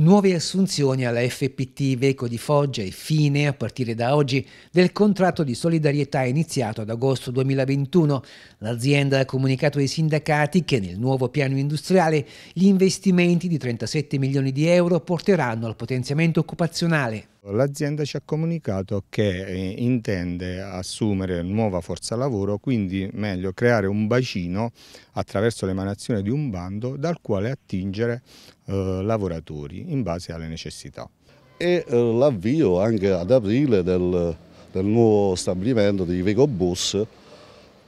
nuove assunzioni alla FPT Veco di Foggia e fine, a partire da oggi, del contratto di solidarietà iniziato ad agosto 2021. L'azienda ha comunicato ai sindacati che nel nuovo piano industriale gli investimenti di 37 milioni di euro porteranno al potenziamento occupazionale. L'azienda ci ha comunicato che eh, intende assumere nuova forza lavoro, quindi meglio creare un bacino attraverso l'emanazione di un bando dal quale attingere eh, lavoratori in base alle necessità. E eh, l'avvio anche ad aprile del, del nuovo stabilimento di Vecobus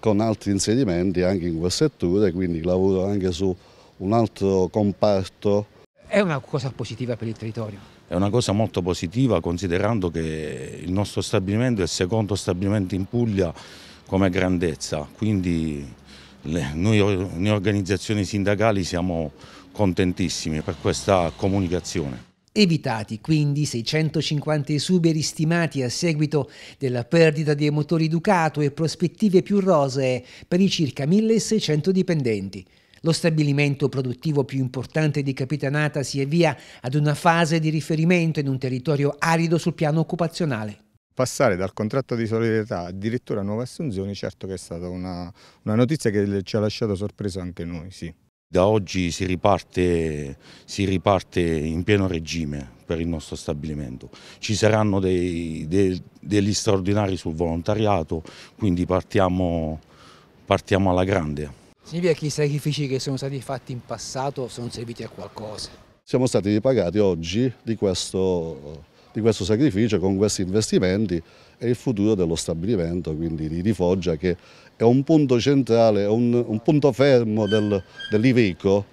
con altri insediamenti anche in quel settore, quindi lavoro anche su un altro comparto è una cosa positiva per il territorio? È una cosa molto positiva considerando che il nostro stabilimento è il secondo stabilimento in Puglia come grandezza, quindi le, noi, noi organizzazioni sindacali siamo contentissimi per questa comunicazione. Evitati quindi 650 esuberi stimati a seguito della perdita dei motori Ducato e prospettive più rosee per i circa 1600 dipendenti. Lo stabilimento produttivo più importante di Capitanata si avvia ad una fase di riferimento in un territorio arido sul piano occupazionale. Passare dal contratto di solidarietà addirittura a nuove assunzioni certo che è stata una, una notizia che ci ha lasciato sorpreso anche noi, sì. Da oggi si riparte, si riparte, in pieno regime per il nostro stabilimento. Ci saranno dei, dei, degli straordinari sul volontariato, quindi partiamo, partiamo alla grande. Significa che i sacrifici che sono stati fatti in passato sono serviti a qualcosa. Siamo stati ripagati oggi di questo, di questo sacrificio con questi investimenti e il futuro dello stabilimento, quindi di, Foggia, che è un punto centrale, un, un punto fermo del, dell'Iveco